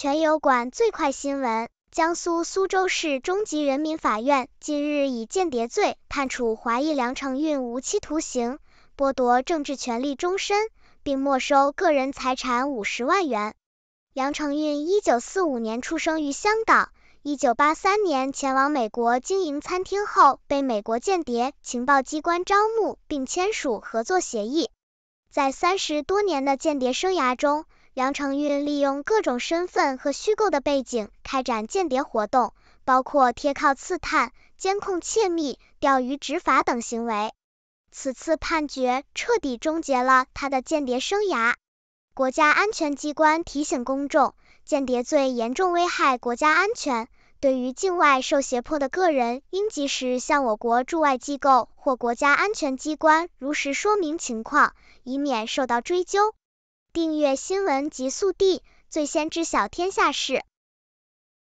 全友馆最快新闻：江苏苏州市中级人民法院近日以间谍罪判处华裔梁承运无期徒刑，剥夺政治权利终身，并没收个人财产五十万元。梁承运一九四五年出生于香港，一九八三年前往美国经营餐厅后，被美国间谍情报机关招募并签署合作协议。在三十多年的间谍生涯中，杨承运利用各种身份和虚构的背景开展间谍活动，包括贴靠刺探、监控窃密、钓鱼执法等行为。此次判决彻底终结了他的间谍生涯。国家安全机关提醒公众，间谍罪严重危害国家安全，对于境外受胁迫的个人应及时向我国驻外机构或国家安全机关如实说明情况，以免受到追究。订阅新闻极速递，最先知晓天下事。